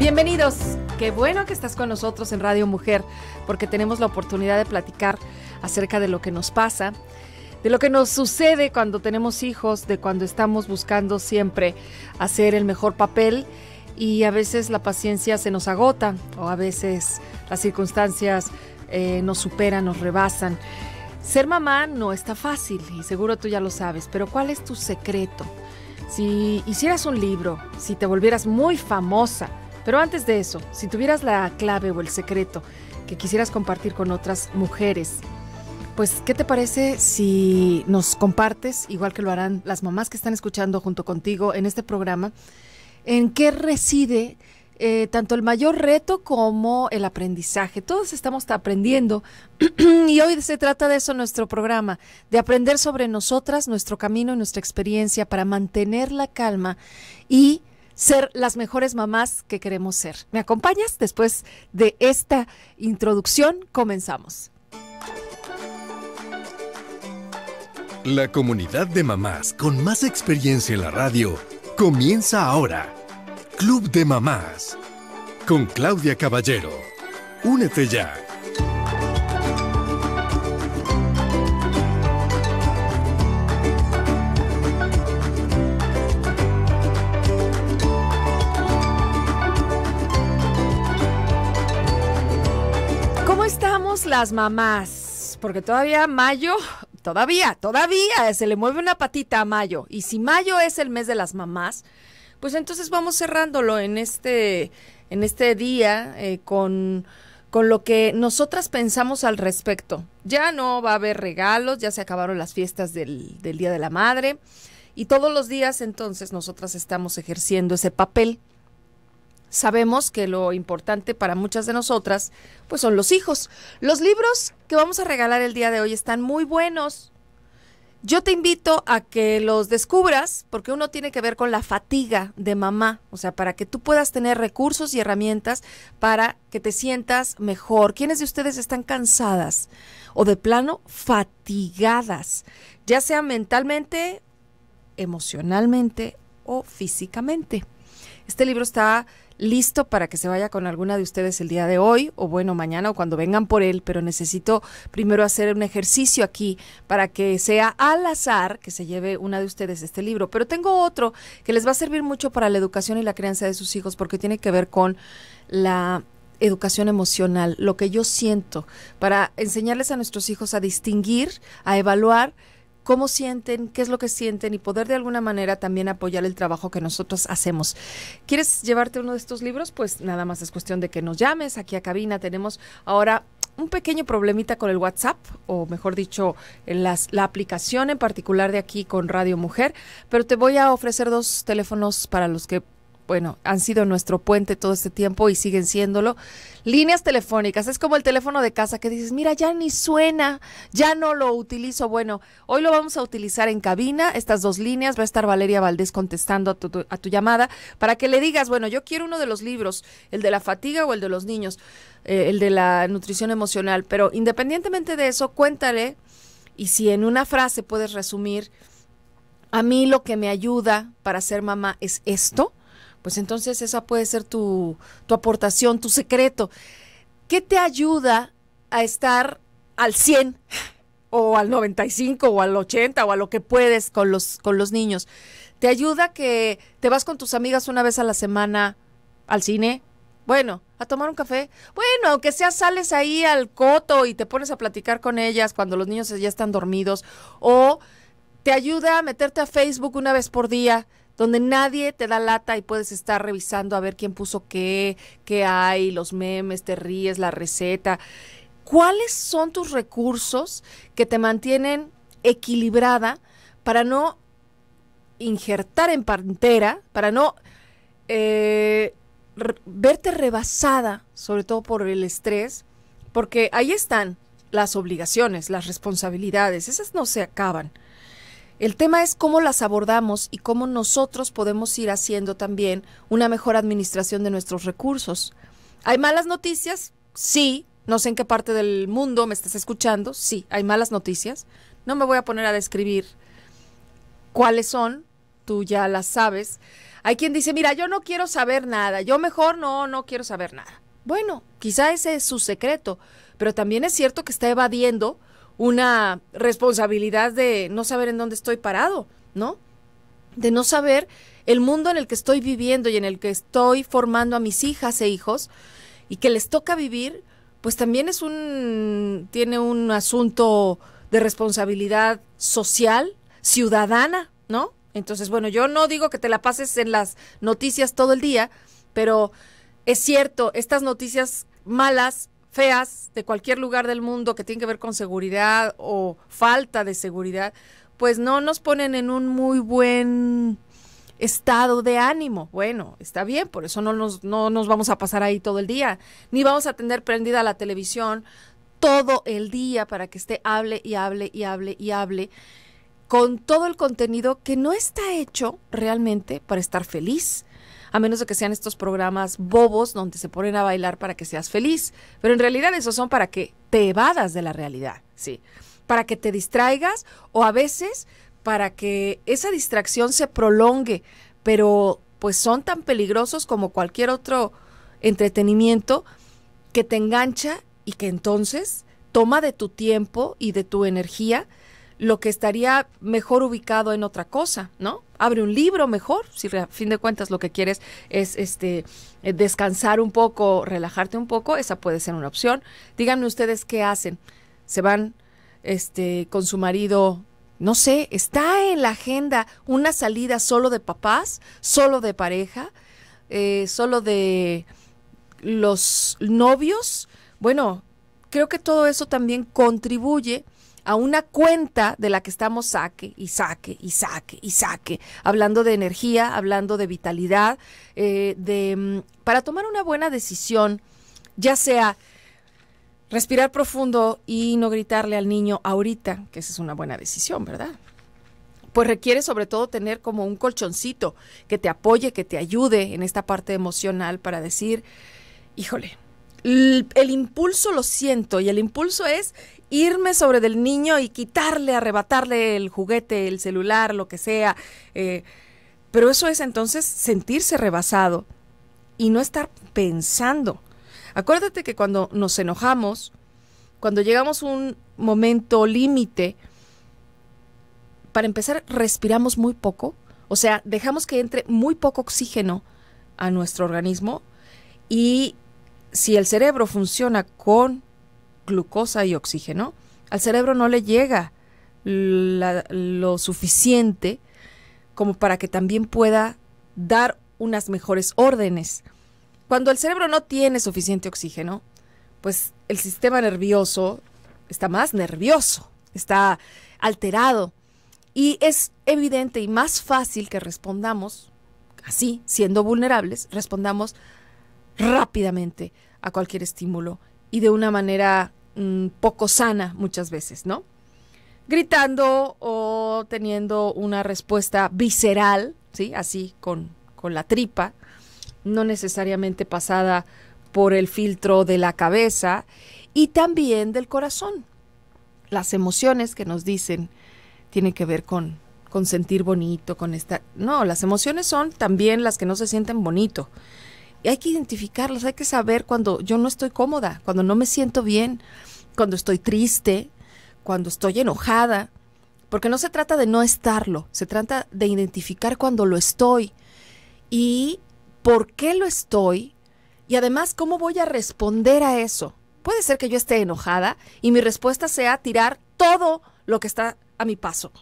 Bienvenidos. Qué bueno que estás con nosotros en Radio Mujer, porque tenemos la oportunidad de platicar acerca de lo que nos pasa, de lo que nos sucede cuando tenemos hijos, de cuando estamos buscando siempre hacer el mejor papel y a veces la paciencia se nos agota o a veces las circunstancias eh, nos superan, nos rebasan. Ser mamá no está fácil y seguro tú ya lo sabes, pero ¿cuál es tu secreto? Si hicieras un libro, si te volvieras muy famosa, pero antes de eso, si tuvieras la clave o el secreto que quisieras compartir con otras mujeres, pues, ¿qué te parece si nos compartes, igual que lo harán las mamás que están escuchando junto contigo en este programa, en qué reside eh, tanto el mayor reto como el aprendizaje? Todos estamos aprendiendo y hoy se trata de eso nuestro programa, de aprender sobre nosotras, nuestro camino y nuestra experiencia para mantener la calma y ser las mejores mamás que queremos ser. ¿Me acompañas? Después de esta introducción, comenzamos. La comunidad de mamás con más experiencia en la radio comienza ahora. Club de Mamás con Claudia Caballero. Únete ya. ¿Cómo estamos las mamás? Porque todavía mayo, todavía, todavía se le mueve una patita a mayo. Y si mayo es el mes de las mamás, pues entonces vamos cerrándolo en este, en este día eh, con, con lo que nosotras pensamos al respecto. Ya no va a haber regalos, ya se acabaron las fiestas del, del Día de la Madre. Y todos los días entonces nosotras estamos ejerciendo ese papel sabemos que lo importante para muchas de nosotras, pues son los hijos. Los libros que vamos a regalar el día de hoy están muy buenos. Yo te invito a que los descubras porque uno tiene que ver con la fatiga de mamá, o sea, para que tú puedas tener recursos y herramientas para que te sientas mejor. ¿Quiénes de ustedes están cansadas o de plano fatigadas, ya sea mentalmente, emocionalmente o físicamente? Este libro está listo para que se vaya con alguna de ustedes el día de hoy o bueno, mañana o cuando vengan por él, pero necesito primero hacer un ejercicio aquí para que sea al azar que se lleve una de ustedes este libro. Pero tengo otro que les va a servir mucho para la educación y la crianza de sus hijos porque tiene que ver con la educación emocional, lo que yo siento, para enseñarles a nuestros hijos a distinguir, a evaluar cómo sienten, qué es lo que sienten y poder de alguna manera también apoyar el trabajo que nosotros hacemos. ¿Quieres llevarte uno de estos libros? Pues nada más es cuestión de que nos llames aquí a cabina. Tenemos ahora un pequeño problemita con el WhatsApp, o mejor dicho, la aplicación en particular de aquí con Radio Mujer, pero te voy a ofrecer dos teléfonos para los que bueno, han sido nuestro puente todo este tiempo y siguen siéndolo. Líneas telefónicas, es como el teléfono de casa que dices, mira, ya ni suena, ya no lo utilizo. Bueno, hoy lo vamos a utilizar en cabina, estas dos líneas, va a estar Valeria Valdés contestando a tu, llamada para que le digas, bueno, yo quiero uno de los libros, el de la fatiga o el de los niños, eh, el de la nutrición emocional, pero independientemente de eso, cuéntale y si en una frase puedes resumir, a mí lo que me ayuda para ser mamá es esto, pues entonces esa puede ser tu, aportación, tu secreto. ¿Qué te ayuda a estar al 100 o al 95 o al 80 o a lo que puedes con los, con los niños? ¿Te ayuda que te vas con tus amigas una vez a la semana al cine? Bueno, a tomar un café. Bueno, que sea sales ahí al coto y te pones a platicar con ellas cuando los niños ya están dormidos. O te ayuda a meterte a Facebook una vez por día donde nadie te da lata y puedes estar revisando a ver quién puso qué, qué hay, los memes, te ríes, la receta. ¿Cuáles son tus recursos que te mantienen equilibrada para no injertar en pantera, para no eh, verte rebasada, sobre todo por el estrés? Porque ahí están las obligaciones, las responsabilidades, esas no se acaban. El tema es cómo las abordamos y cómo nosotros podemos ir haciendo también una mejor administración de nuestros recursos. ¿Hay malas noticias? Sí. No sé en qué parte del mundo me estás escuchando. Sí, hay malas noticias. No me voy a poner a describir cuáles son. Tú ya las sabes. Hay quien dice, mira, yo no quiero saber nada. Yo mejor no, no quiero saber nada. Bueno, quizá ese es su secreto, pero también es cierto que está evadiendo una responsabilidad de no saber en dónde estoy parado, ¿no? De no saber el mundo en el que estoy viviendo y en el que estoy formando a mis hijas e hijos y que les toca vivir, pues también es un tiene un asunto de responsabilidad social, ciudadana, ¿no? Entonces, bueno, yo no digo que te la pases en las noticias todo el día, pero es cierto, estas noticias malas feas de cualquier lugar del mundo que tienen que ver con seguridad o falta de seguridad, pues no nos ponen en un muy buen estado de ánimo. Bueno, está bien, por eso no nos, no nos vamos a pasar ahí todo el día, ni vamos a tener prendida la televisión todo el día para que esté hable y hable y hable y hable con todo el contenido que no está hecho realmente para estar feliz, a menos de que sean estos programas bobos donde se ponen a bailar para que seas feliz. Pero en realidad esos son para que te evadas de la realidad, sí, para que te distraigas o a veces para que esa distracción se prolongue, pero pues son tan peligrosos como cualquier otro entretenimiento que te engancha y que entonces toma de tu tiempo y de tu energía lo que estaría mejor ubicado en otra cosa, ¿no? Abre un libro mejor, si a fin de cuentas lo que quieres es este eh, descansar un poco, relajarte un poco, esa puede ser una opción. Díganme ustedes qué hacen. Se van este con su marido, no sé, está en la agenda una salida solo de papás, solo de pareja, eh, solo de los novios. Bueno, creo que todo eso también contribuye a una cuenta de la que estamos saque y saque y saque y saque, hablando de energía, hablando de vitalidad, eh, de, mm, para tomar una buena decisión, ya sea respirar profundo y no gritarle al niño ahorita, que esa es una buena decisión, ¿verdad? Pues requiere sobre todo tener como un colchoncito que te apoye, que te ayude en esta parte emocional para decir, híjole, el impulso lo siento y el impulso es irme sobre del niño y quitarle, arrebatarle el juguete, el celular, lo que sea. Eh, pero eso es entonces sentirse rebasado y no estar pensando. Acuérdate que cuando nos enojamos, cuando llegamos a un momento límite, para empezar respiramos muy poco, o sea, dejamos que entre muy poco oxígeno a nuestro organismo y si el cerebro funciona con glucosa y oxígeno, al cerebro no le llega lo suficiente como para que también pueda dar unas mejores órdenes. Cuando el cerebro no tiene suficiente oxígeno, pues el sistema nervioso está más nervioso, está alterado y es evidente y más fácil que respondamos, así, siendo vulnerables, respondamos rápidamente a cualquier estímulo y de una manera Mm, poco sana muchas veces, ¿no? Gritando o teniendo una respuesta visceral, ¿sí? Así, con, la tripa, no necesariamente pasada por el filtro de la cabeza y también del corazón. Las emociones que nos dicen tienen que ver con, con sentir bonito, con estar... No, las emociones son también las que no se sienten bonito. Y hay que identificarlas, hay que saber cuando yo no estoy cómoda, cuando no me siento bien cuando estoy triste, cuando estoy enojada, porque no se trata de no estarlo, se trata de identificar cuando lo estoy y por qué lo estoy y además cómo voy a responder a eso. Puede ser que yo esté enojada y mi respuesta sea tirar todo lo que está a mi paso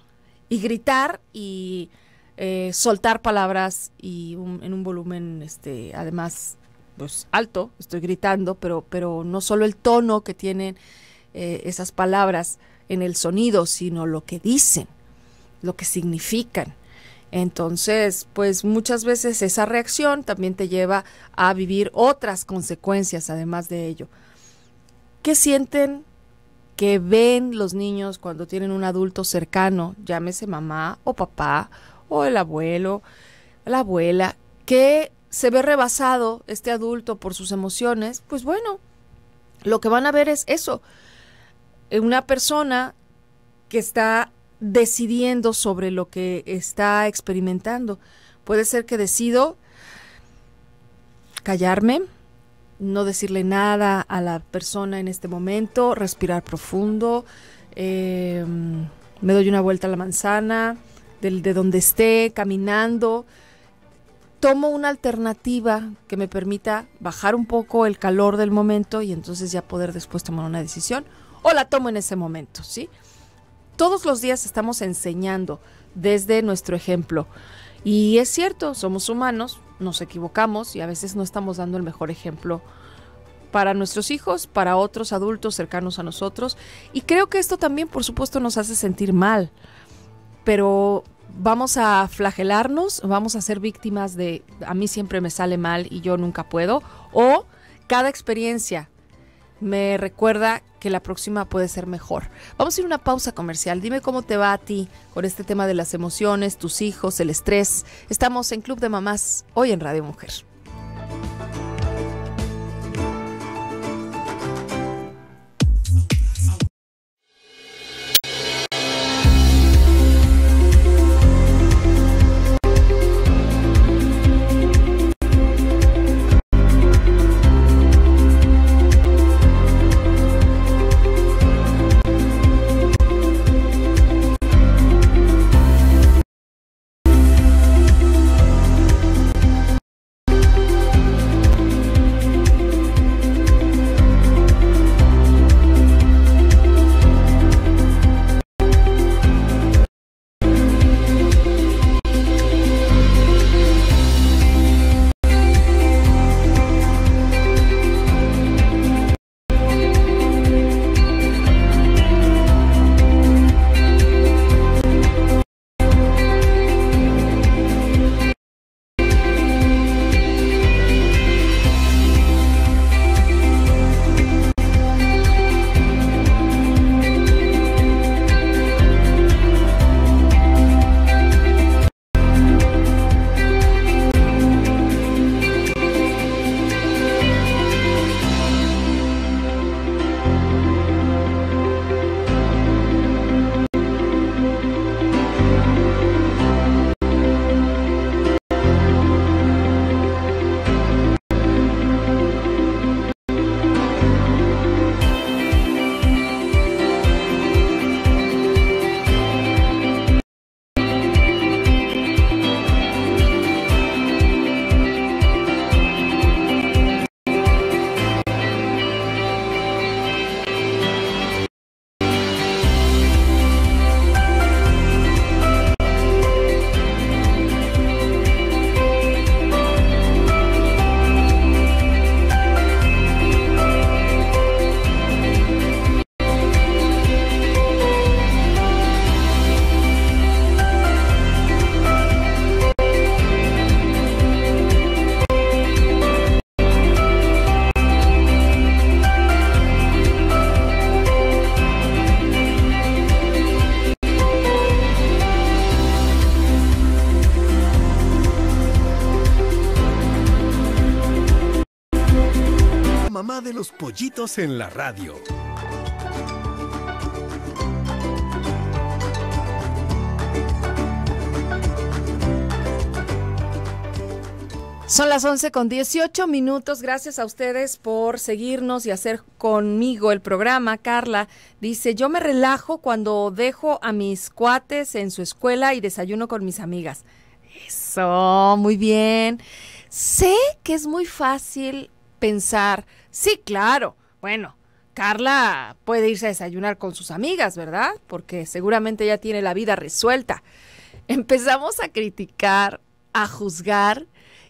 y gritar y eh, soltar palabras y en un volumen este además pues alto estoy gritando pero pero no solo el tono que tienen eh, esas palabras en el sonido, sino lo que dicen, lo que significan. Entonces, pues muchas veces esa reacción también te lleva a vivir otras consecuencias además de ello. ¿Qué sienten, que ven los niños cuando tienen un adulto cercano, llámese mamá o papá o el abuelo, la abuela, que se ve rebasado este adulto por sus emociones? Pues bueno, lo que van a ver es eso, eh, una persona que está decidiendo sobre lo que está experimentando. Puede ser que decido callarme, no decirle nada a la persona en este momento, respirar profundo, em, me doy una vuelta a la manzana, del, de donde esté, caminando. Tomo una alternativa que me permita bajar un poco el calor del momento y entonces ya poder después tomar una decisión o la tomo en ese momento, ¿sí? Todos los días estamos enseñando desde nuestro ejemplo. Y es cierto, somos humanos, nos equivocamos y a veces no estamos dando el mejor ejemplo para nuestros hijos, para otros adultos cercanos a nosotros. Y creo que esto también, por supuesto, nos hace sentir mal. Pero vamos a flagelarnos, vamos a ser víctimas de a mí siempre me sale mal y yo nunca puedo. O cada experiencia me recuerda que la próxima puede ser mejor. Vamos a ir a una pausa comercial. Dime cómo te va a ti con este tema de las emociones, tus hijos, el estrés. Estamos en Club de Mamás, hoy en Radio Mujer. Pollitos en la radio. Son las 11 con 18 minutos. Gracias a ustedes por seguirnos y hacer conmigo el programa. Carla dice, yo me relajo cuando dejo a mis cuates en su escuela y desayuno con mis amigas. Eso, muy bien. Sé que es muy fácil pensar, sí, claro, bueno, Carla puede irse a desayunar con sus amigas, ¿verdad? Porque seguramente ya tiene la vida resuelta. Empezamos a criticar, a juzgar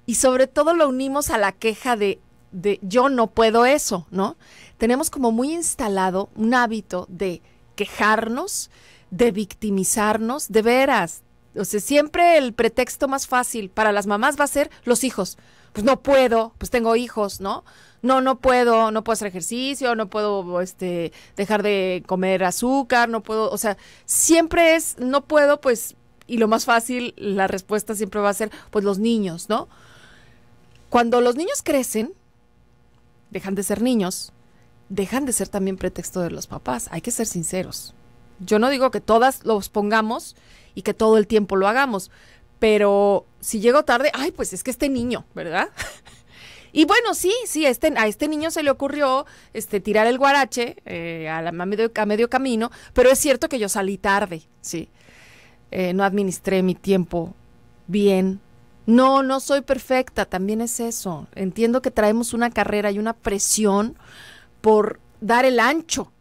y sobre todo lo unimos a la queja de, de yo no puedo eso, ¿no? Tenemos como muy instalado un hábito de quejarnos, de victimizarnos, de veras. O sea, siempre el pretexto más fácil para las mamás va a ser los hijos pues no puedo, pues tengo hijos, ¿no? No, no puedo, no puedo hacer ejercicio, no puedo este, dejar de comer azúcar, no puedo, o sea, siempre es, no puedo, pues, y lo más fácil, la respuesta siempre va a ser, pues los niños, ¿no? Cuando los niños crecen, dejan de ser niños, dejan de ser también pretexto de los papás, hay que ser sinceros. Yo no digo que todas los pongamos y que todo el tiempo lo hagamos, pero si llego tarde, ay, pues es que este niño, ¿verdad? Y bueno, sí, sí, este, a este niño se le ocurrió este, tirar el guarache eh, a, la, medio, camino, pero es cierto que yo salí tarde, sí. Eh, no administré mi tiempo bien. No, no soy perfecta, también es eso. Entiendo que traemos una carrera y una presión por dar el ancho,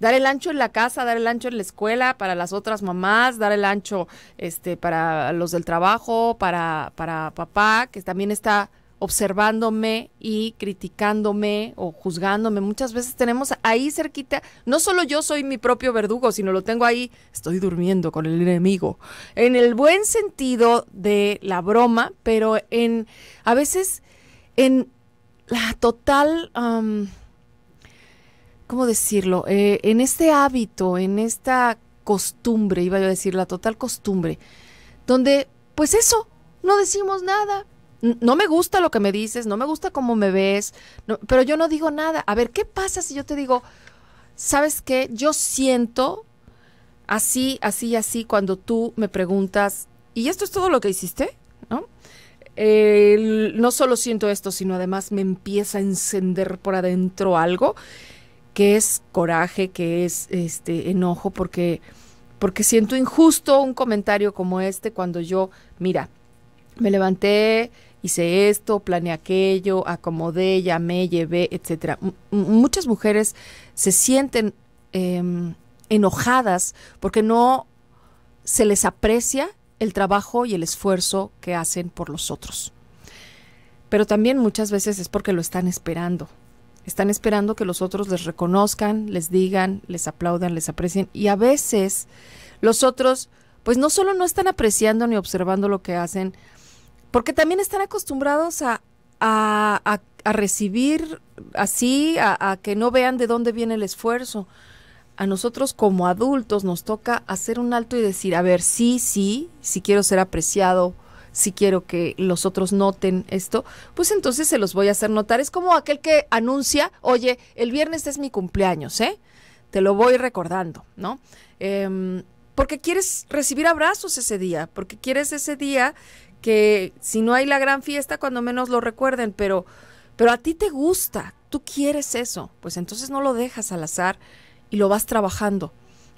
dar el ancho en la casa, dar el ancho en la escuela para las otras mamás, dar el ancho este para los del trabajo, para para papá que también está observándome y criticándome o juzgándome. Muchas veces tenemos ahí cerquita, no solo yo soy mi propio verdugo, sino lo tengo ahí, estoy durmiendo con el enemigo. En el buen sentido de la broma, pero en a veces en la total ¿cómo decirlo? Eh, en este hábito, en esta costumbre, iba yo a decir la total costumbre, donde, pues eso, no decimos nada. No me gusta lo que me dices, no me gusta cómo me ves, pero yo no digo nada. A ver, ¿qué pasa si yo te digo, sabes qué? Yo siento así, así, y así cuando tú me preguntas, ¿y esto es todo lo que hiciste? ¿No? no solo siento esto, sino además me empieza a encender por adentro algo que es coraje, que es este enojo, porque, porque siento injusto un comentario como este cuando yo, mira, me levanté, hice esto, planeé aquello, acomodé, llamé, llevé, etcétera. muchas mujeres se sienten em, enojadas porque no se les aprecia el trabajo y el esfuerzo que hacen por los otros. Pero también muchas veces es porque lo están esperando. Están esperando que los otros les reconozcan, les digan, les aplaudan, les aprecien. Y a veces los otros, pues no solo no están apreciando ni observando lo que hacen, porque también están acostumbrados a, a, a, recibir así, a que no vean de dónde viene el esfuerzo a nosotros como adultos nos toca hacer un alto y decir, a ver, sí, sí, sí quiero ser apreciado, si quiero que los otros noten esto, pues entonces se los voy a hacer notar. Es como aquel que anuncia, oye, el viernes es mi cumpleaños, ¿eh? Te lo voy recordando, ¿no? Em, porque quieres recibir abrazos ese día, porque quieres ese día que si no hay la gran fiesta, cuando menos lo recuerden, pero, pero a ti te gusta, tú quieres eso, pues entonces no lo dejas al azar y lo vas trabajando.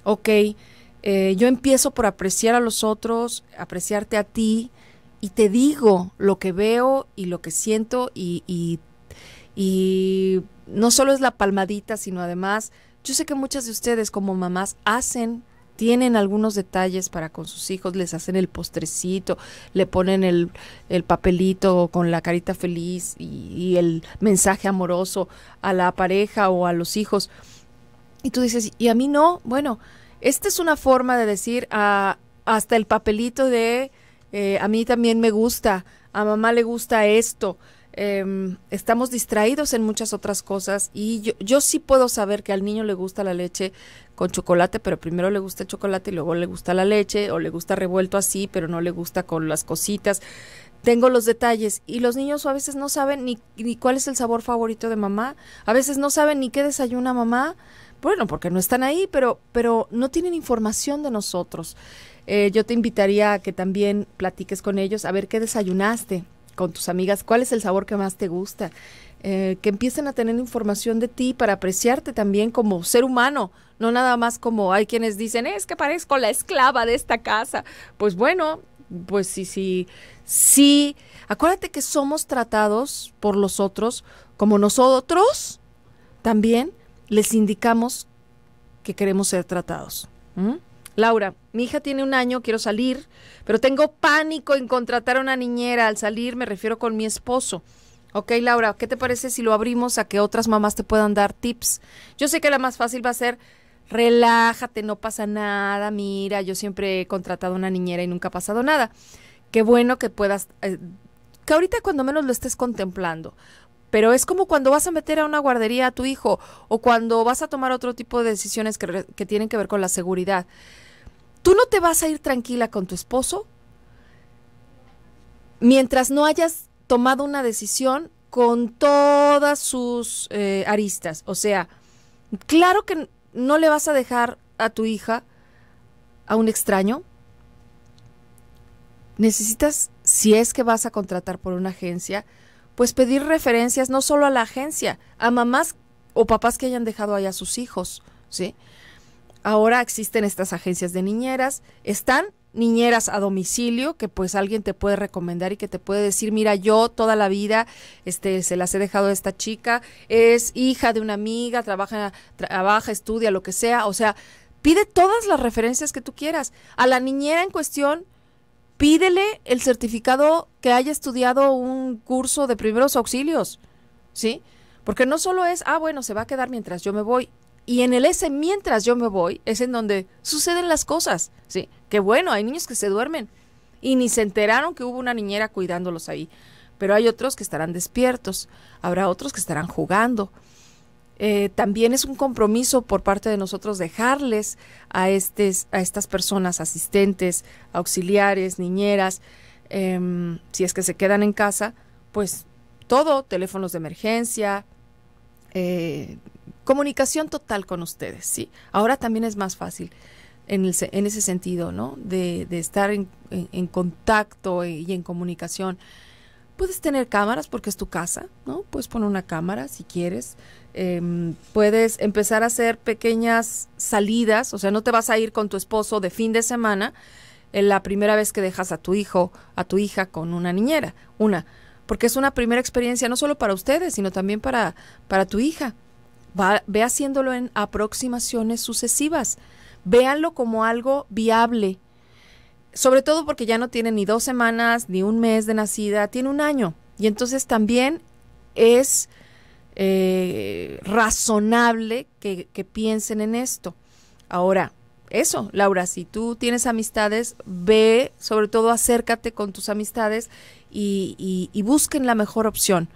Ok, eh, yo empiezo por apreciar a los otros, apreciarte a ti, y te digo lo que veo y lo que siento y, y, no solo es la palmadita, sino además, yo sé que muchas de ustedes como mamás hacen tienen algunos detalles para con sus hijos, les hacen el postrecito, le ponen el, papelito con la carita feliz y, el mensaje amoroso a la pareja o a los hijos. Y tú dices, ¿y a mí no? Bueno, esta es una forma de decir ah, hasta el papelito de eh, a mí también me gusta, a mamá le gusta esto. Em, estamos distraídos en muchas otras cosas y yo, yo sí puedo saber que al niño le gusta la leche con chocolate, pero primero le gusta el chocolate y luego le gusta la leche o le gusta revuelto así, pero no le gusta con las cositas tengo los detalles y los niños a veces no saben ni, cuál es el sabor favorito de mamá, a veces no saben ni qué desayuna mamá, bueno, porque no están ahí, pero, pero no tienen información de nosotros. Eh, yo te invitaría a que también platiques con ellos, a ver qué desayunaste con tus amigas, cuál es el sabor que más te gusta, eh, que empiecen a tener información de ti para apreciarte también como ser humano, no nada más como hay quienes dicen, es que parezco la esclava de esta casa. Pues bueno, pues sí, sí, sí. Acuérdate que somos tratados por los otros como nosotros también les indicamos que queremos ser tratados. Laura, mi hija tiene un año, quiero salir, pero tengo pánico en contratar a una niñera. Al salir me refiero con mi esposo. Ok, Laura, ¿qué te parece si lo abrimos a que otras mamás te puedan dar tips? Yo sé que la más fácil va a ser, relájate, no pasa nada, mira, yo siempre he contratado a una niñera y nunca ha pasado nada. Qué bueno que puedas, eh, que ahorita cuando menos lo estés contemplando. Pero es como cuando vas a meter a una guardería a tu hijo o cuando vas a tomar otro tipo de decisiones que tienen que ver con la seguridad. Tú no te vas a ir tranquila con tu esposo mientras no hayas tomado una decisión con todas sus eh, aristas. O sea, claro que no le vas a dejar a tu hija a un extraño. Necesitas, si es que vas a contratar por una agencia, pues pedir referencias no solo a la agencia, a mamás o papás que hayan dejado ahí a sus hijos, ¿sí? Ahora existen estas agencias de niñeras, están niñeras a domicilio que pues alguien te puede recomendar y que te puede decir, mira, yo toda la vida este se las he dejado a esta chica, es hija de una amiga, trabaja trabaja, estudia lo que sea, o sea, pide todas las referencias que tú quieras. A la niñera en cuestión pídele el certificado que haya estudiado un curso de primeros auxilios, ¿sí? Porque no solo es, ah, bueno, se va a quedar mientras yo me voy. Y en el S mientras yo me voy es en donde suceden las cosas, ¿sí? Que bueno, hay niños que se duermen y ni se enteraron que hubo una niñera cuidándolos ahí. Pero hay otros que estarán despiertos, habrá otros que estarán jugando. Eh, también es un compromiso por parte de nosotros dejarles a, a estas personas, asistentes, auxiliares, niñeras, em, si es que se quedan en casa, pues todo, teléfonos de emergencia, eh, comunicación total con ustedes, ¿sí? Ahora también es más fácil en, ese sentido, ¿no? De, estar en, contacto y en comunicación. Puedes tener cámaras porque es tu casa, ¿no? Puedes poner una cámara si quieres. Em, puedes empezar a hacer pequeñas salidas, o sea, no te vas a ir con tu esposo de fin de semana eh, la primera vez que dejas a tu hijo, a tu hija con una niñera, una, porque es una primera experiencia no solo para ustedes, sino también para, para tu hija, ve haciéndolo en aproximaciones sucesivas. Véanlo como algo viable. Sobre todo porque ya no tiene ni dos semanas, ni un mes de nacida, tiene un año. Y entonces también es eh, razonable que, piensen en esto. Ahora, eso, Laura, si tú tienes amistades, ve, sobre todo acércate con tus amistades y busquen la mejor opción.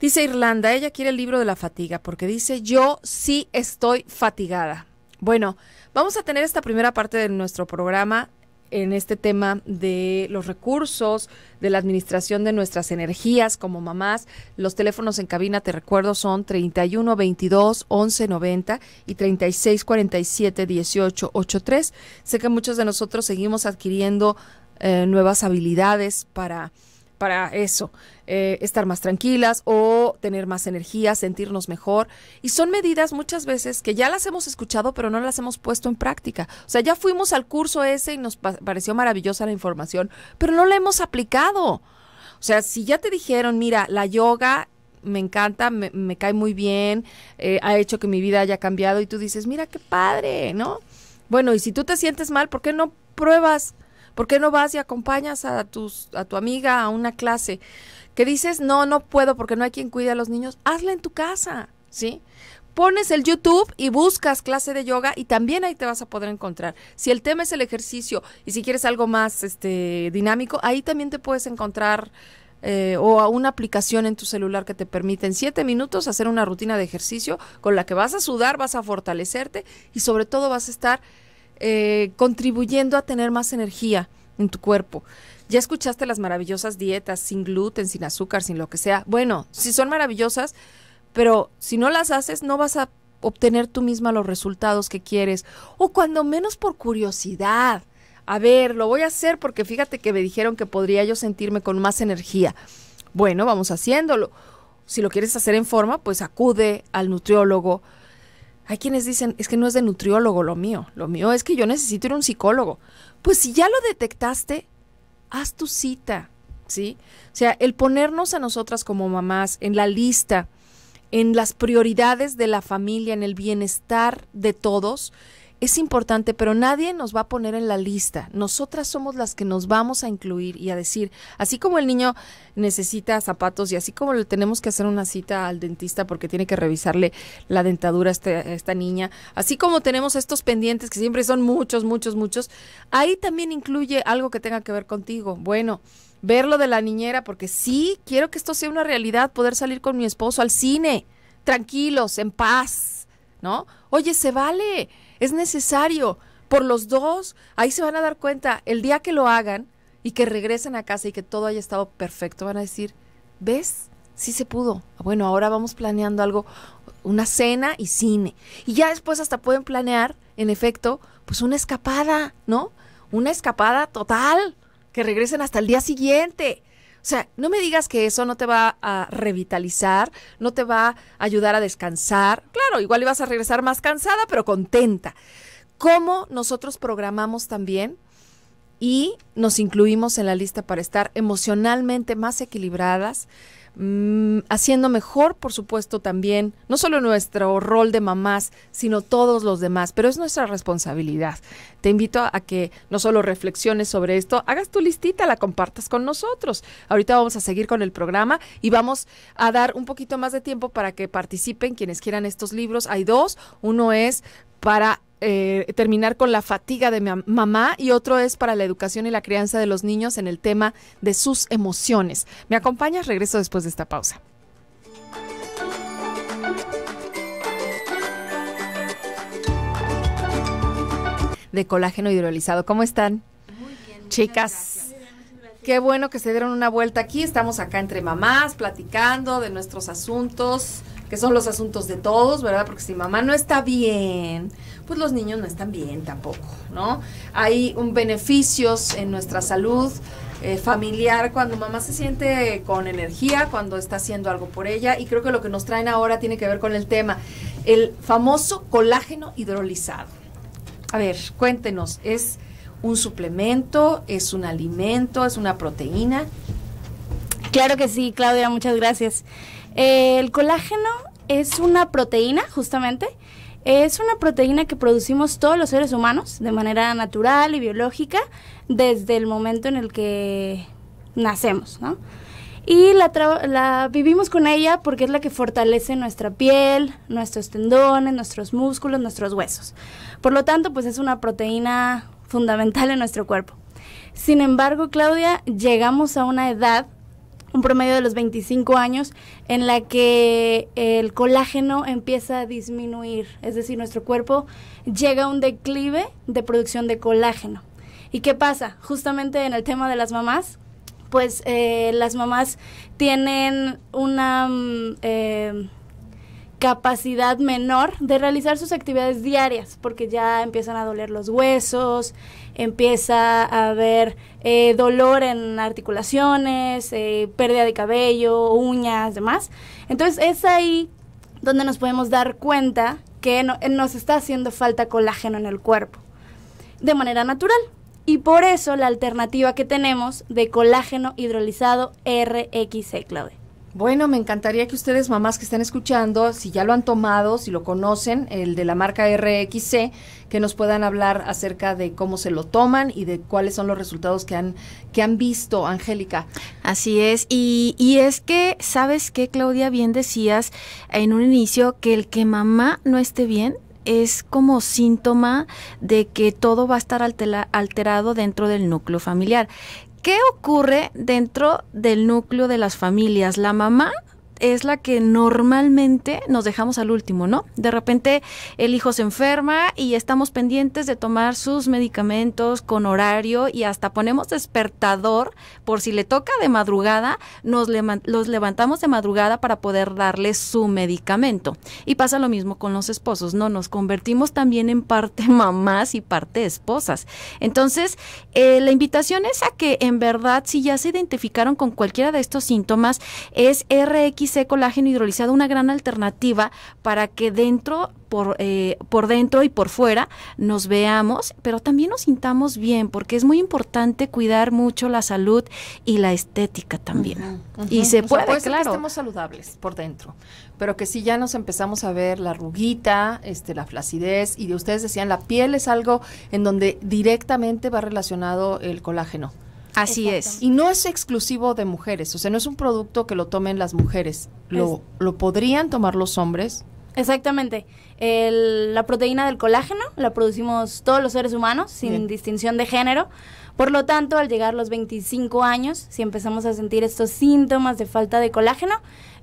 Dice Irlanda, ella quiere el libro de la fatiga porque dice, yo sí estoy fatigada. Bueno, vamos a tener esta primera parte de nuestro programa en este tema de los recursos, de la administración de nuestras energías como mamás. Los teléfonos en cabina, te recuerdo, son 3122-1190 y 3647-1883. Sé que muchos de nosotros seguimos adquiriendo eh, nuevas habilidades para, para eso. Eh, estar más tranquilas o tener más energía, sentirnos mejor. Y son medidas muchas veces que ya las hemos escuchado, pero no las hemos puesto en práctica. O sea, ya fuimos al curso ese y nos pareció maravillosa la información, pero no la hemos aplicado. O sea, si ya te dijeron, mira, la yoga me encanta, me, cae muy bien, eh, ha hecho que mi vida haya cambiado y tú dices, mira qué padre, ¿no? Bueno, y si tú te sientes mal, ¿por qué no pruebas? ¿Por qué no vas y acompañas a, tus, a tu amiga a una clase? que dices, no, no puedo porque no hay quien cuide a los niños, hazla en tu casa, ¿sí? Pones el YouTube y buscas clase de yoga y también ahí te vas a poder encontrar. Si el tema es el ejercicio y si quieres algo más este, dinámico, ahí también te puedes encontrar eh, o una aplicación en tu celular que te permite en siete minutos hacer una rutina de ejercicio con la que vas a sudar, vas a fortalecerte y sobre todo vas a estar eh, contribuyendo a tener más energía en tu cuerpo ya escuchaste las maravillosas dietas sin gluten, sin azúcar, sin lo que sea. Bueno, si sí son maravillosas, pero si no las haces no vas a obtener tú misma los resultados que quieres o cuando menos por curiosidad. A ver, lo voy a hacer porque fíjate que me dijeron que podría yo sentirme con más energía. Bueno, vamos haciéndolo. Si lo quieres hacer en forma, pues acude al nutriólogo. Hay quienes dicen, es que no es de nutriólogo lo mío, lo mío es que yo necesito ir a un psicólogo. Pues si ya lo detectaste, haz tu cita, ¿sí? O sea, el ponernos a nosotras como mamás en la lista, en las prioridades de la familia, en el bienestar de todos, es importante, pero nadie nos va a poner en la lista. Nosotras somos las que nos vamos a incluir y a decir, así como el niño necesita zapatos y así como le tenemos que hacer una cita al dentista porque tiene que revisarle la dentadura este, a, esta niña, así como tenemos estos pendientes que siempre son muchos, muchos, muchos, ahí también incluye algo que tenga que ver contigo. Bueno, ver lo de la niñera, porque sí, quiero que esto sea una realidad, poder salir con mi esposo al cine, tranquilos, en paz, ¿no? Oye, se vale es necesario por los dos. Ahí se van a dar cuenta, el día que lo hagan y que regresen a casa y que todo haya estado perfecto, van a decir, ¿ves? Sí se pudo. Ah, bueno, ahora vamos planeando algo, una cena y cine. Y ya después hasta pueden planear, en efecto, pues una escapada, ¿no? Una escapada total, que regresen hasta el día siguiente. O sea, no me digas que eso no te va a revitalizar, no te va a ayudar a descansar. Claro, igual ibas a regresar más cansada, pero contenta. ¿Cómo nosotros programamos también y nos incluimos en la lista para estar emocionalmente más equilibradas? Mm, haciendo mejor, por supuesto, también, no solo nuestro rol de mamás, sino todos los demás, pero es nuestra responsabilidad. Te invito a que no solo reflexiones sobre esto, hagas tu listita, la compartas con nosotros. Ahorita vamos a seguir con el programa y vamos a dar un poquito más de tiempo para que participen quienes quieran estos libros. Hay dos, uno es para eh, terminar con la fatiga de mamá y otro es para la educación y la crianza de los niños en el tema de sus emociones. ¿Me acompañas? Regreso después de esta pausa. de colágeno hidrolizado. ¿Cómo están? Muy Chicas. Qué bueno que se dieron una vuelta aquí. Estamos acá entre mamás, platicando de nuestros asuntos que son los asuntos de todos, ¿verdad? Porque si mamá no está bien, pues los niños no están bien tampoco, ¿no? Hay un beneficios en nuestra salud eh, familiar cuando mamá se siente con energía, cuando está haciendo algo por ella, y creo que lo que nos traen ahora tiene que ver con el tema, el famoso colágeno hidrolizado. A ver, cuéntenos, ¿es un suplemento? ¿Es un alimento? ¿Es una proteína? Claro que sí, Claudia, muchas gracias el colágeno es una proteína, justamente. Es una proteína que producimos todos los seres humanos de manera natural y biológica desde el momento en el que nacemos, Y la, la vivimos con ella porque es la que fortalece nuestra piel, nuestros tendones, nuestros músculos, nuestros huesos. Por lo tanto, pues es una proteína fundamental en nuestro cuerpo. Sin embargo, Claudia, llegamos a una edad un promedio de los 25 años, en la que el colágeno empieza a disminuir, es decir, nuestro cuerpo llega a un declive de producción de colágeno. ¿Y qué pasa? Justamente en el tema de las mamás, pues eh, las mamás tienen una mm, eh, capacidad menor de realizar sus actividades diarias, porque ya empiezan a doler los huesos, empieza a haber eh, dolor en articulaciones, eh, pérdida de cabello, uñas, demás. Entonces es ahí donde nos podemos dar cuenta que no, eh, nos está haciendo falta colágeno en el cuerpo, de manera natural. Y por eso la alternativa que tenemos de colágeno hidrolizado RXC, bueno, me encantaría que ustedes, mamás que están escuchando, si ya lo han tomado, si lo conocen, el de la marca RXC, que nos puedan hablar acerca de cómo se lo toman y de cuáles son los resultados que han, que han visto, Angélica. Así es, y, es que, ¿sabes qué, Claudia? Bien decías en un inicio que el que mamá no esté bien es como síntoma de que todo va a estar alterado dentro del núcleo familiar. ¿Qué ocurre dentro del núcleo de las familias? La mamá es la que normalmente nos dejamos al último, ¿no? De repente el hijo se enferma y estamos pendientes de tomar sus medicamentos con horario y hasta ponemos despertador por si le toca de madrugada, nos los levantamos de madrugada para poder darle su medicamento. Y pasa lo mismo con los esposos, ¿no? Nos convertimos también en parte mamás y parte esposas. Entonces, eh, la invitación es a que en verdad, si ya se identificaron con cualquiera de estos síntomas, es RX e colágeno hidrolizado, una gran alternativa para que dentro, por, eh, por dentro y por fuera nos veamos, pero también nos sintamos bien, porque es muy importante cuidar mucho la salud y la estética también. Y se puede, que estemos saludables por dentro, pero que si ya nos empezamos a ver la ruguita, este, la flacidez, y de ustedes decían, la piel es algo en donde directamente va relacionado el colágeno. Así es. Y no es exclusivo de mujeres, o sea, no es un producto que lo tomen las mujeres, lo, lo podrían tomar los hombres. Exactamente. la proteína del colágeno la producimos todos los seres humanos sin distinción de género. Por lo tanto, al llegar los 25 años, si empezamos a sentir estos síntomas de falta de colágeno,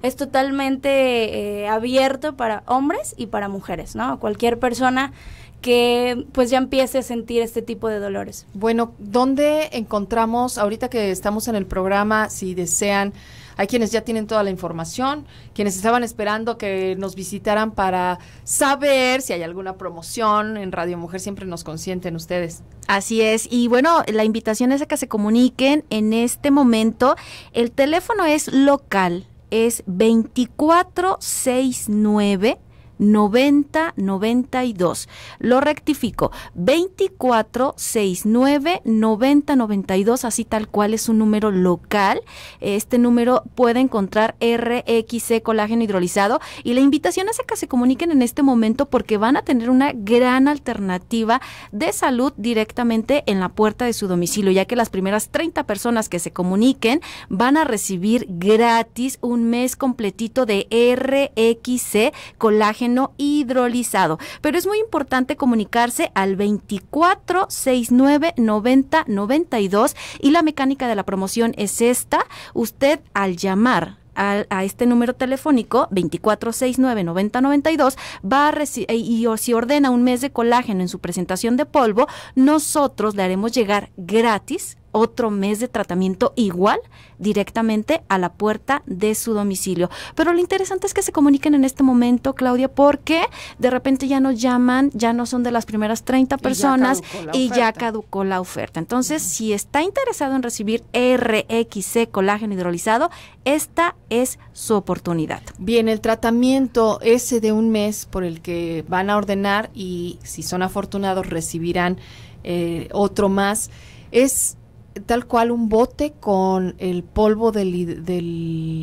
es totalmente eh, abierto para hombres y para mujeres, ¿no? Cualquier persona que pues ya empiece a sentir este tipo de dolores. Bueno, ¿dónde encontramos, ahorita que estamos en el programa, si desean hay quienes ya tienen toda la información, quienes estaban esperando que nos visitaran para saber si hay alguna promoción. En Radio Mujer siempre nos consienten ustedes. Así es. Y bueno, la invitación es a que se comuniquen en este momento. El teléfono es local, es 2469. 9092. Lo rectifico, 2469 9092, así tal cual es un número local. Este número puede encontrar RXC colágeno hidrolizado y la invitación es a que se comuniquen en este momento porque van a tener una gran alternativa de salud directamente en la puerta de su domicilio, ya que las primeras 30 personas que se comuniquen van a recibir gratis un mes completito de RXC colágeno hidrolizado. Pero es muy importante comunicarse al 24 69 y la mecánica de la promoción es esta. Usted al llamar a, este número telefónico 2469-9092 va a y si ordena un mes de colágeno en su presentación de polvo, nosotros le haremos llegar gratis otro mes de tratamiento igual directamente a la puerta de su domicilio. Pero lo interesante es que se comuniquen en este momento, Claudia, porque de repente ya no llaman, ya no son de las primeras 30 personas y ya caducó la oferta. Entonces, si está interesado en recibir RXC colágeno hidrolizado, esta es su oportunidad. Bien, el tratamiento ese de un mes por el que van a ordenar y si son afortunados recibirán eh, otro más. Es tal cual un bote con el polvo del,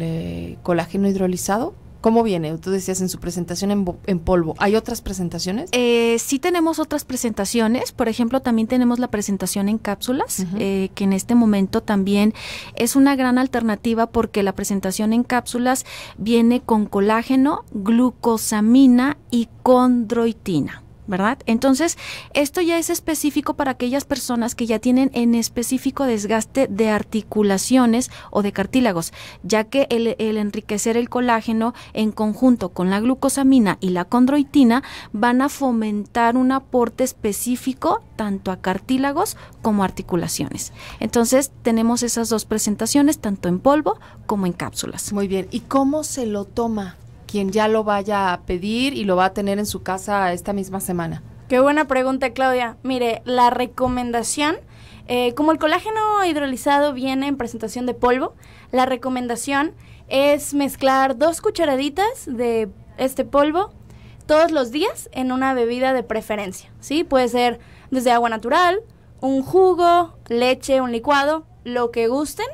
eh, colágeno hidrolizado? ¿Cómo viene? Tú decías en su presentación en, en polvo. ¿Hay otras presentaciones? Eh, sí tenemos otras presentaciones. Por ejemplo, también tenemos la presentación en cápsulas, eh, que en este momento también es una gran alternativa porque la presentación en cápsulas viene con colágeno, glucosamina y condroitina. ¿verdad? Entonces, esto ya es específico para aquellas personas que ya tienen en específico desgaste de articulaciones o de cartílagos, ya que el, enriquecer el colágeno en conjunto con la glucosamina y la condroitina van a fomentar un aporte específico tanto a cartílagos como a articulaciones. Entonces, tenemos esas dos presentaciones, tanto en polvo como en cápsulas. Muy bien, ¿y cómo se lo toma? quien ya lo vaya a pedir y lo va a tener en su casa esta misma semana? Qué buena pregunta, Claudia. Mire, la recomendación, eh, como el colágeno hidrolizado viene en presentación de polvo, la recomendación es mezclar dos cucharaditas de este polvo todos los días en una bebida de preferencia, ¿sí? Puede ser desde agua natural, un jugo, leche, un licuado, lo que gusten,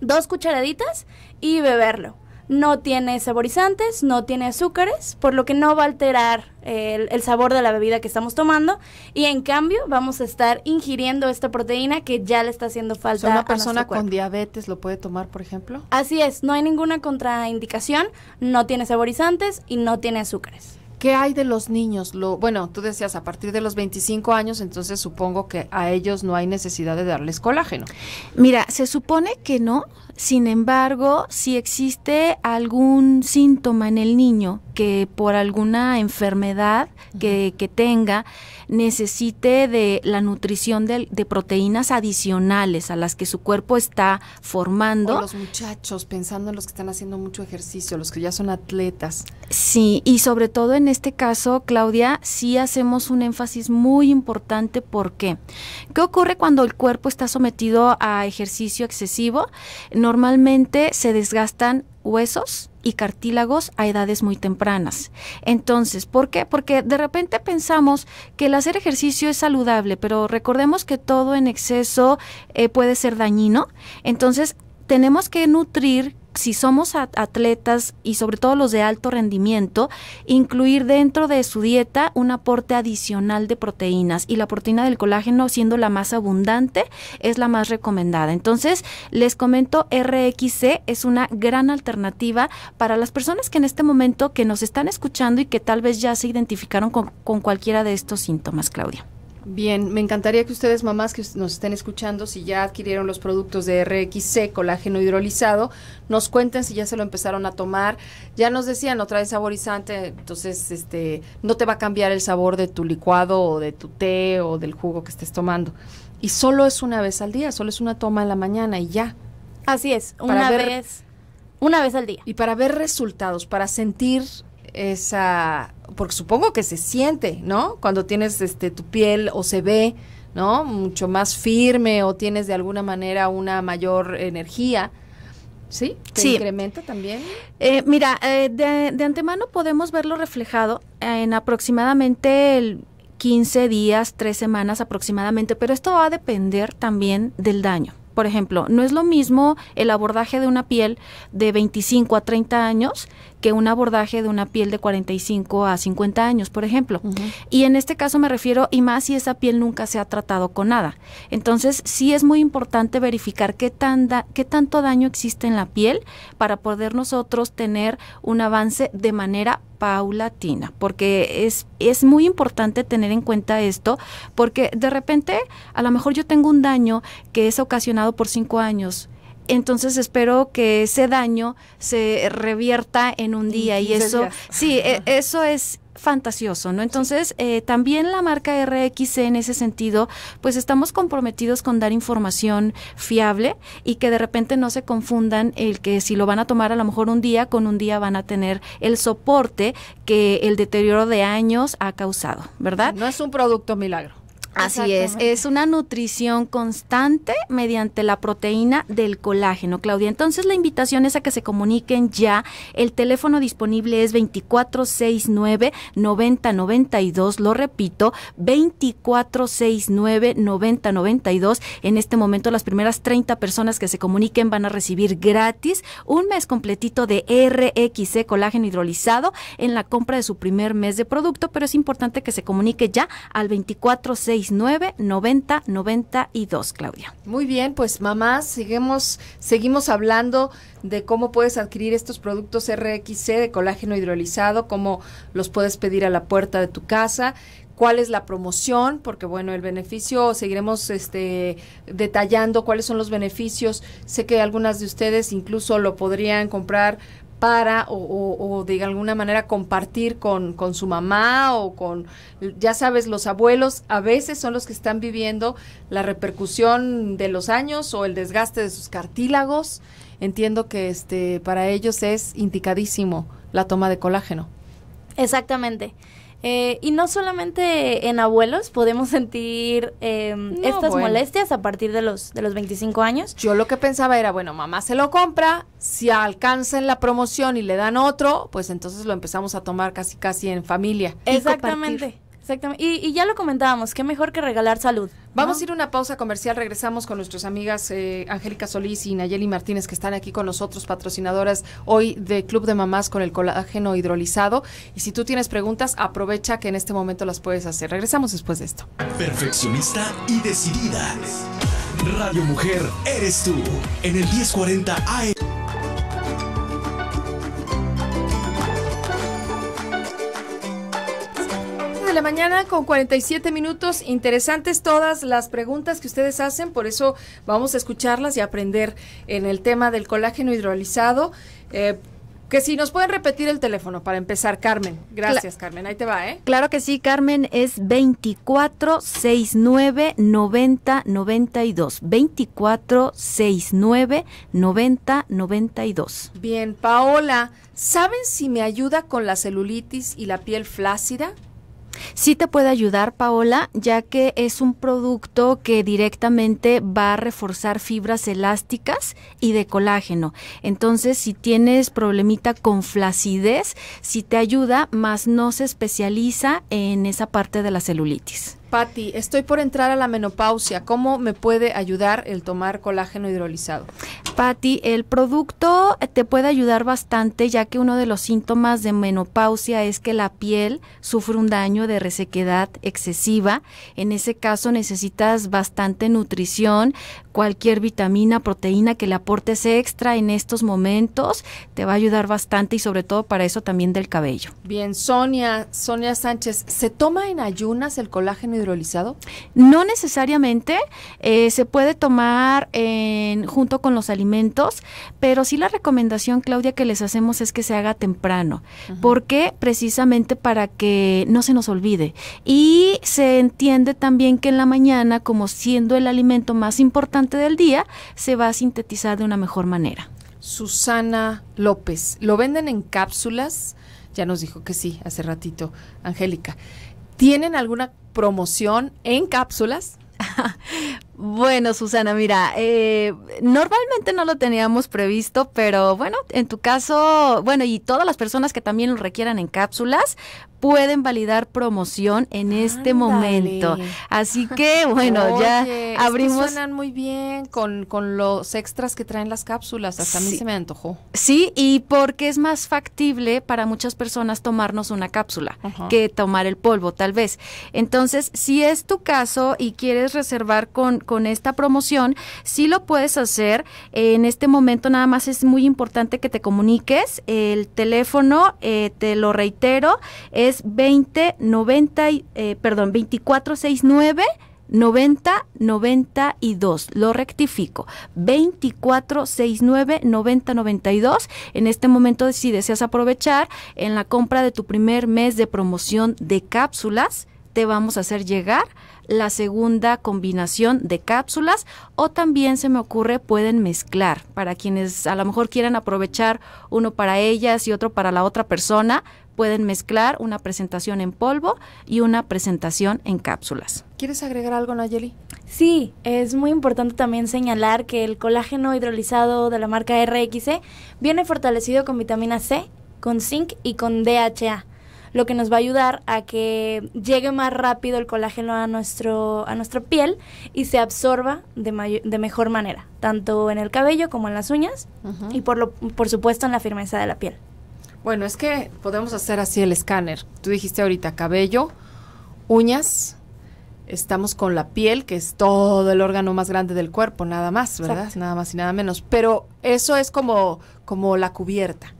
dos cucharaditas y beberlo no tiene saborizantes, no tiene azúcares, por lo que no va a alterar el, sabor de la bebida que estamos tomando. Y en cambio, vamos a estar ingiriendo esta proteína que ya le está haciendo falta. a ¿Una persona con diabetes lo puede tomar, por ejemplo? Así es, no hay ninguna contraindicación, no tiene saborizantes y no tiene azúcares. ¿Qué hay de los niños? Lo, bueno, tú decías a partir de los 25 años, entonces supongo que a ellos no hay necesidad de darles colágeno. Mira, se supone que no, sin embargo, si existe algún síntoma en el niño que por alguna enfermedad que, que tenga necesite de la nutrición de, proteínas adicionales a las que su cuerpo está formando. los muchachos, pensando en los que están haciendo mucho ejercicio, los que ya son atletas. Sí, y sobre todo en este caso, Claudia, sí hacemos un énfasis muy importante. ¿Por qué? ¿Qué ocurre cuando el cuerpo está sometido a ejercicio excesivo? normalmente se desgastan huesos y cartílagos a edades muy tempranas. Entonces, ¿por qué? Porque de repente pensamos que el hacer ejercicio es saludable, pero recordemos que todo en exceso eh, puede ser dañino. Entonces, tenemos que nutrir si somos atletas y sobre todo los de alto rendimiento, incluir dentro de su dieta un aporte adicional de proteínas y la proteína del colágeno siendo la más abundante es la más recomendada. Entonces, les comento, RXC es una gran alternativa para las personas que en este momento que nos están escuchando y que tal vez ya se identificaron con, cualquiera de estos síntomas, Claudia. Bien, me encantaría que ustedes, mamás que nos estén escuchando, si ya adquirieron los productos de RXC, colágeno hidrolizado, nos cuenten si ya se lo empezaron a tomar. Ya nos decían, otra vez saborizante, entonces este, no te va a cambiar el sabor de tu licuado o de tu té o del jugo que estés tomando. Y solo es una vez al día, solo es una toma en la mañana y ya. Así es, una vez. Una vez al día. Y para ver resultados, para sentir esa porque supongo que se siente, ¿no? Cuando tienes este tu piel o se ve, ¿no? Mucho más firme o tienes de alguna manera una mayor energía. ¿Sí? se sí. incrementa también? Eh, mira, eh, de, antemano podemos verlo reflejado en aproximadamente el 15 días, 3 semanas aproximadamente, pero esto va a depender también del daño. Por ejemplo, no es lo mismo el abordaje de una piel de 25 a 30 años que un abordaje de una piel de 45 a 50 años, por ejemplo. Y en este caso me refiero, y más si esa piel nunca se ha tratado con nada. Entonces, sí es muy importante verificar qué, tan qué tanto daño existe en la piel para poder nosotros tener un avance de manera paulatina, porque es, es muy importante tener en cuenta esto, porque de repente a lo mejor yo tengo un daño que es ocasionado por cinco años entonces espero que ese daño se revierta en un día y eso, sí, e, eso es fantasioso, ¿no? Entonces, eh, también la marca rx en ese sentido, pues estamos comprometidos con dar información fiable y que de repente no se confundan el que si lo van a tomar a lo mejor un día, con un día van a tener el soporte que el deterioro de años ha causado, ¿verdad? No es un producto milagro. Así es, es una nutrición constante mediante la proteína del colágeno, Claudia. Entonces la invitación es a que se comuniquen ya. El teléfono disponible es 2469-9092, lo repito, 2469-9092. En este momento las primeras 30 personas que se comuniquen van a recibir gratis un mes completito de RXC colágeno hidrolizado en la compra de su primer mes de producto, pero es importante que se comunique ya al 2469 990 Claudia. Muy bien, pues mamás, seguimos, seguimos hablando de cómo puedes adquirir estos productos RXC de colágeno hidrolizado, cómo los puedes pedir a la puerta de tu casa, cuál es la promoción, porque bueno, el beneficio, seguiremos este, detallando cuáles son los beneficios. Sé que algunas de ustedes incluso lo podrían comprar para o, o, de alguna manera compartir con, con, su mamá o con, ya sabes, los abuelos a veces son los que están viviendo la repercusión de los años o el desgaste de sus cartílagos. Entiendo que este, para ellos es indicadísimo la toma de colágeno. Exactamente. Eh, y no solamente en abuelos podemos sentir eh, estas molestias a partir de los, de los 25 años. Yo lo que pensaba era, bueno, mamá se lo compra, si alcanzan la promoción y le dan otro, pues entonces lo empezamos a tomar casi casi en familia. Exactamente. Y, ya lo comentábamos, qué mejor que regalar salud. Vamos a ir a una pausa comercial, regresamos con nuestras amigas eh, Angélica Solís y Nayeli Martínez que están aquí con nosotros, patrocinadoras hoy de Club de Mamás con el colágeno hidrolizado. Y si tú tienes preguntas, aprovecha que en este momento las puedes hacer. Regresamos después de esto. Perfeccionista y decidida. Radio Mujer, eres tú. En el 1040 A.E. mañana con 47 minutos. Interesantes todas las preguntas que ustedes hacen, por eso vamos a escucharlas y aprender en el tema del colágeno hidrolizado. Eh, que si nos pueden repetir el teléfono para empezar, Carmen. Gracias, Carmen. Ahí te va, ¿eh? Claro que sí, Carmen. Es 2469-9092. 2469-9092. Bien, Paola, ¿saben si me ayuda con la celulitis y la piel flácida? Sí te puede ayudar, Paola, ya que es un producto que directamente va a reforzar fibras elásticas y de colágeno. Entonces, si tienes problemita con flacidez, sí te ayuda, más no se especializa en esa parte de la celulitis. Patti, estoy por entrar a la menopausia. ¿Cómo me puede ayudar el tomar colágeno hidrolizado? Patti, el producto te puede ayudar bastante ya que uno de los síntomas de menopausia es que la piel sufre un daño de resequedad excesiva. En ese caso necesitas bastante nutrición, cualquier vitamina, proteína que le aportes extra en estos momentos te va a ayudar bastante y sobre todo para eso también del cabello. Bien, Sonia, Sonia Sánchez, ¿se toma en ayunas el colágeno no necesariamente, eh, se puede tomar en, junto con los alimentos, pero sí la recomendación, Claudia, que les hacemos es que se haga temprano, porque precisamente para que no se nos olvide. Y se entiende también que en la mañana, como siendo el alimento más importante del día, se va a sintetizar de una mejor manera. Susana López, ¿lo venden en cápsulas? Ya nos dijo que sí hace ratito, Angélica. ¿Tienen alguna promoción en cápsulas? Bueno, Susana, mira, eh, normalmente no lo teníamos previsto, pero bueno, en tu caso, bueno, y todas las personas que también lo requieran en cápsulas pueden validar promoción en este momento. Así que, bueno, ya abrimos. suenan muy bien con, con, los extras que traen las cápsulas, hasta a mí se me antojó. Sí, y porque es más factible para muchas personas tomarnos una cápsula que tomar el polvo, tal vez. Entonces, si es tu caso y quieres reservar con con esta promoción, sí lo puedes hacer. En este momento nada más es muy importante que te comuniques. El teléfono, eh, te lo reitero, es 20 90, eh, perdón, 2469 9092. Lo rectifico. 2469-9092. En este momento, si deseas aprovechar en la compra de tu primer mes de promoción de cápsulas, te vamos a hacer llegar la segunda combinación de cápsulas o también se me ocurre pueden mezclar para quienes a lo mejor quieran aprovechar uno para ellas y otro para la otra persona, pueden mezclar una presentación en polvo y una presentación en cápsulas. ¿Quieres agregar algo, Nayeli? Sí, es muy importante también señalar que el colágeno hidrolizado de la marca RXC viene fortalecido con vitamina C, con zinc y con DHA lo que nos va a ayudar a que llegue más rápido el colágeno a, nuestro, a nuestra piel y se absorba de, mejor manera, tanto en el cabello como en las uñas y por, lo, por supuesto en la firmeza de la piel. Bueno, es que podemos hacer así el escáner. Tú dijiste ahorita cabello, uñas, estamos con la piel, que es todo el órgano más grande del cuerpo, nada más, ¿verdad? Nada más y nada menos. Pero eso es como, como la cubierta.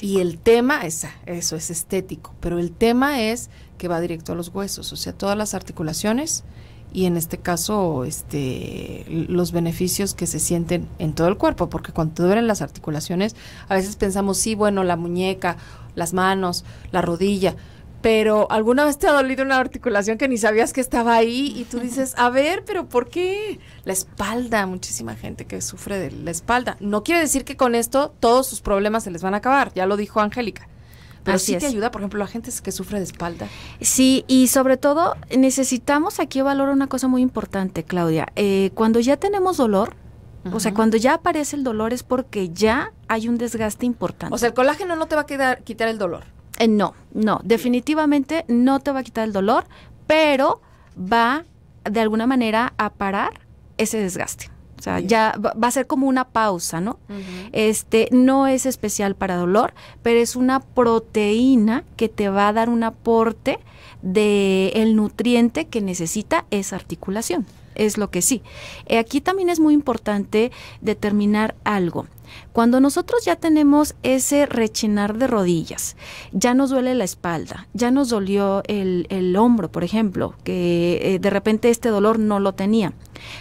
Y el tema, es, eso es estético, pero el tema es que va directo a los huesos, o sea, todas las articulaciones y en este caso este los beneficios que se sienten en todo el cuerpo porque cuando duelen las articulaciones a veces pensamos sí bueno la muñeca las manos la rodilla pero alguna vez te ha dolido una articulación que ni sabías que estaba ahí y tú dices, a ver, pero ¿por qué? La espalda, muchísima gente que sufre de la espalda. No quiere decir que con esto todos sus problemas se les van a acabar, ya lo dijo Angélica. Pero Así sí te ayuda, por ejemplo, la gente que sufre de espalda. Sí, y sobre todo necesitamos aquí valorar una cosa muy importante, Claudia. Eh, cuando ya tenemos dolor, o sea, cuando ya aparece el dolor es porque ya hay un desgaste importante. O sea, el colágeno no te va a quitar el dolor. Eh, no, no, definitivamente no te va a quitar el dolor, pero va de alguna manera a parar ese desgaste. O sea, ya va, a ser como una pausa, ¿no? Este no es especial para dolor, pero es una proteína que te va a dar un aporte de el nutriente que necesita esa articulación. Es lo que sí. Eh, aquí también es muy importante determinar algo. Cuando nosotros ya tenemos ese rechinar de rodillas, ya nos duele la espalda, ya nos dolió el, hombro, por ejemplo, que eh, de repente este dolor no lo tenía.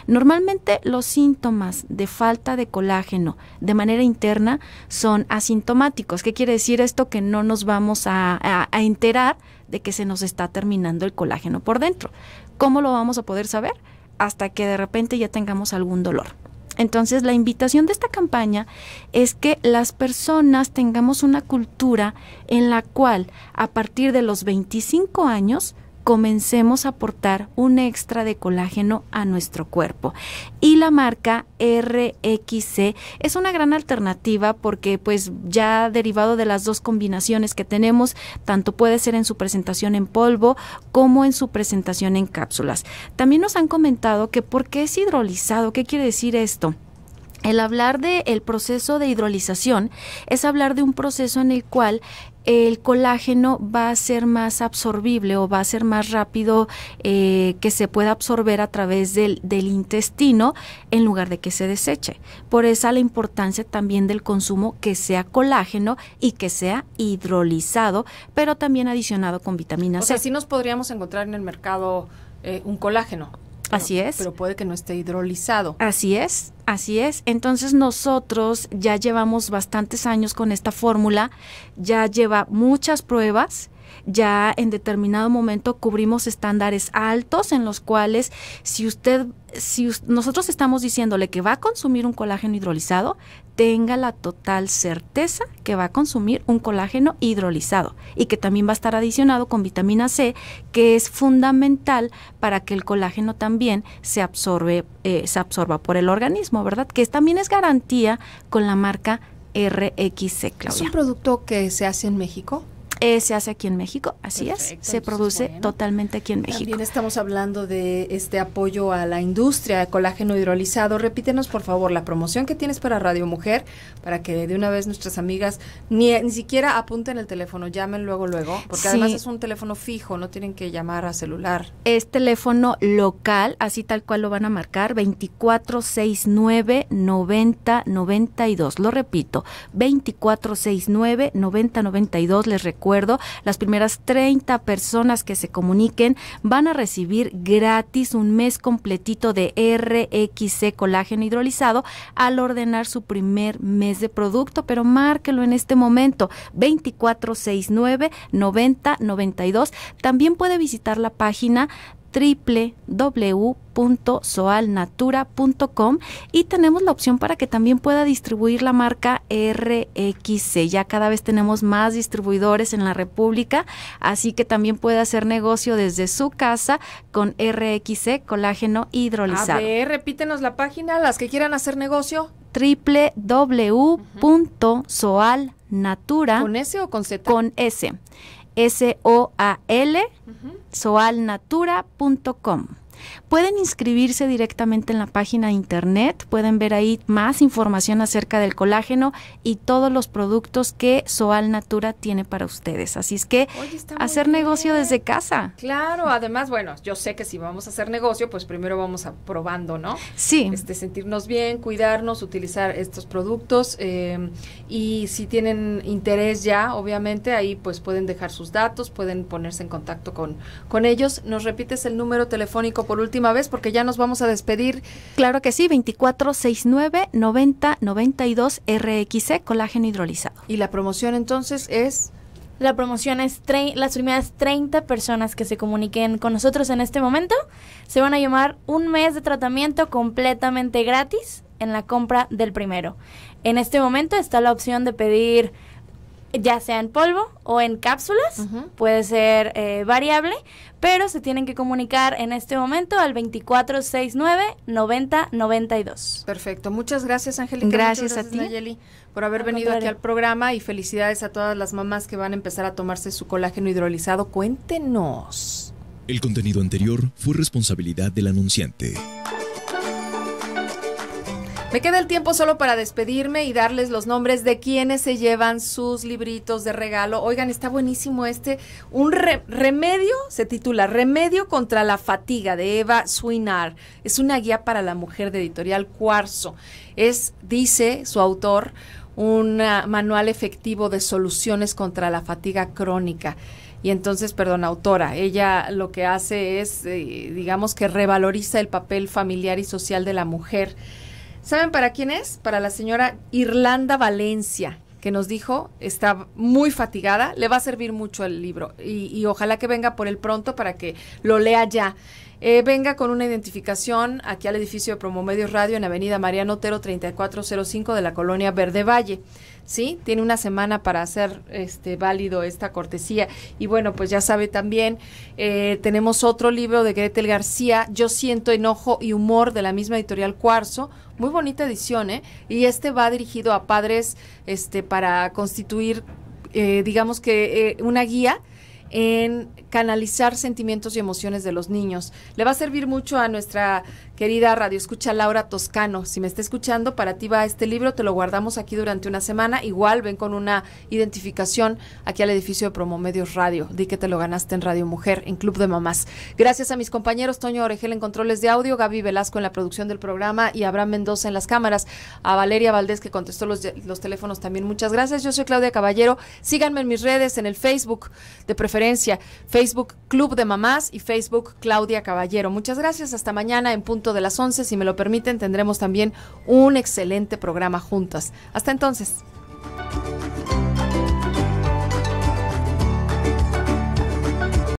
Normalmente los síntomas de falta de colágeno de manera interna son asintomáticos. ¿Qué quiere decir esto? Que no nos vamos a enterar de que se nos está terminando el colágeno por dentro. ¿Cómo lo vamos a poder saber? Hasta que de repente ya tengamos algún dolor. Entonces, la invitación de esta campaña es que las personas tengamos una cultura en la cual a partir de los 25 años comencemos a aportar un extra de colágeno a nuestro cuerpo. Y la marca RXC es una gran alternativa porque pues ya derivado de las dos combinaciones que tenemos, tanto puede ser en su presentación en polvo como en su presentación en cápsulas. También nos han comentado que por qué es hidrolizado, ¿qué quiere decir esto? El hablar del el proceso de hidrolización es hablar de un proceso en el cual el colágeno va a ser más absorbible o va a ser más rápido eh, que se pueda absorber a través del, intestino en lugar de que se deseche. Por esa la importancia también del consumo que sea colágeno y que sea hidrolizado, pero también adicionado con vitamina C. O sea, si nos podríamos encontrar en el mercado eh, un colágeno. Así es. Pero puede que no esté hidrolizado. Así es. Así es, entonces nosotros ya llevamos bastantes años con esta fórmula, ya lleva muchas pruebas, ya en determinado momento cubrimos estándares altos en los cuales si usted si nosotros estamos diciéndole que va a consumir un colágeno hidrolizado, tenga la total certeza que va a consumir un colágeno hidrolizado y que también va a estar adicionado con vitamina C, que es fundamental para que el colágeno también se absorbe, eh, se absorba por el organismo, ¿verdad? Que también es garantía con la marca RXC, ¿Es un producto que se hace en México? Eh, se hace aquí en México, así es, se produce totalmente aquí en México. También estamos hablando de este apoyo a la industria de colágeno hidrolizado. Repítenos, por favor, la promoción que tienes para Radio Mujer, para que de una vez nuestras amigas ni, ni siquiera apunten el teléfono, llamen luego, luego, porque además es un teléfono fijo, no tienen que llamar a celular. Es teléfono local, así tal cual lo van a marcar, 2469 9092 Lo repito, 2469 9092 les recuerdo las primeras 30 personas que se comuniquen van a recibir gratis un mes completito de RXC colágeno hidrolizado al ordenar su primer mes de producto, pero márquelo en este momento 2469 9092. También puede visitar la página www.soalnatura.com y tenemos la opción para que también pueda distribuir la marca RXC. Ya cada vez tenemos más distribuidores en la República, así que también puede hacer negocio desde su casa con RXC, colágeno hidrolizado. A repítenos la página, las que quieran hacer negocio www.soalnatura. ¿Con S o con Z? Con S. S-O-A-L, soalnatura.com. Pueden inscribirse directamente en la página de internet, pueden ver ahí más información acerca del colágeno y todos los productos que Soal Natura tiene para ustedes. Así es que hacer negocio desde casa. Claro, además, bueno, yo sé que si vamos a hacer negocio, pues primero vamos a probando, ¿no? Sí. Este, sentirnos bien, cuidarnos, utilizar estos productos eh, y si tienen interés ya, obviamente, ahí pues pueden dejar sus datos, pueden ponerse en contacto con, con ellos. ¿Nos repites el número telefónico? por última vez porque ya nos vamos a despedir. Claro que sí, 2469-9092 RXC, e, colágeno hidrolizado. ¿Y la promoción entonces es? La promoción es las primeras 30 personas que se comuniquen con nosotros en este momento se van a llamar un mes de tratamiento completamente gratis en la compra del primero. En este momento está la opción de pedir ya sea en polvo o en cápsulas, puede ser eh, variable, pero se tienen que comunicar en este momento al 2469-9092. Perfecto, muchas gracias Angélica. Gracias, a ti Nayeli, por haber venido aquí al programa y felicidades a todas las mamás que van a empezar a tomarse su colágeno hidrolizado. Cuéntenos. El contenido anterior fue responsabilidad del anunciante. Me queda el tiempo solo para despedirme y darles los nombres de quienes se llevan sus libritos de regalo. Oigan, está buenísimo este. Un remedio, se titula Remedio contra la fatiga de Eva Suinar. Es una guía para la mujer de editorial Cuarzo. Es, dice su autor, un ah, manual efectivo de soluciones contra la fatiga crónica. Y entonces, perdón, autora, ella lo que hace es, eh, digamos que revaloriza el papel familiar y social de la mujer ¿Saben para quién es? Para la señora Irlanda Valencia, que nos dijo, está muy fatigada, le va a servir mucho el libro y, ojalá que venga por el pronto para que lo lea ya. Eh, venga con una identificación aquí al edificio de Promomedios Radio en Avenida María Notero 3405 de la colonia Verde Valle. ¿sí? Tiene una semana para hacer este, válido esta cortesía. Y bueno, pues ya sabe también, eh, tenemos otro libro de Gretel García, Yo siento enojo y humor de la misma editorial Cuarzo. Muy bonita edición, ¿eh? Y este va dirigido a padres este, para constituir, eh, digamos que, eh, una guía en canalizar sentimientos y emociones de los niños. Le va a servir mucho a nuestra querida radio escucha Laura Toscano. Si me está escuchando, para ti va este libro, te lo guardamos aquí durante una semana. Igual ven con una identificación aquí al edificio de Promomedios Radio. Di que te lo ganaste en Radio Mujer, en Club de Mamás. Gracias a mis compañeros Toño Oregel en controles de audio, Gaby Velasco en la producción del programa y Abraham Mendoza en las cámaras. A Valeria Valdés que contestó los, los teléfonos también. Muchas gracias. Yo soy Claudia Caballero. Síganme en mis redes, en el Facebook de preferencia. Facebook Facebook Club de Mamás y Facebook Claudia Caballero. Muchas gracias. Hasta mañana en punto de las 11. Si me lo permiten, tendremos también un excelente programa juntas. Hasta entonces.